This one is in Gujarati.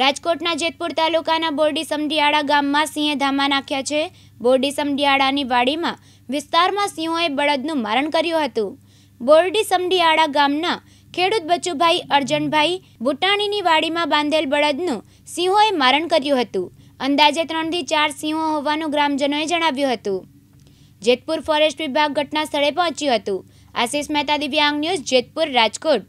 રાજકોટના જેતપુર તાલુકાના બોરડી સમઢિયાળા ગામમાં સિંહે ધામા નાખ્યા છે બોરડી સમઢિયાળાની વાડીમાં વિસ્તારમાં સિંહોએ બળદનું મારણ કર્યું હતું બોરડી સમઢિયાળા ગામના ખેડૂત બચુભાઈ અર્જનભાઈ ભૂટાણીની વાડીમાં બાંધેલ બળદનું સિંહોએ મારણ કર્યું હતું અંદાજે ત્રણથી ચાર સિંહો હોવાનું ગ્રામજનોએ જણાવ્યું હતું જેતપુર ફોરેસ્ટ વિભાગ ઘટના સ્થળે પહોંચ્યું હતું આશિષ મહેતા દિવ્યાંગ ન્યૂઝ જેતપુર રાજકોટ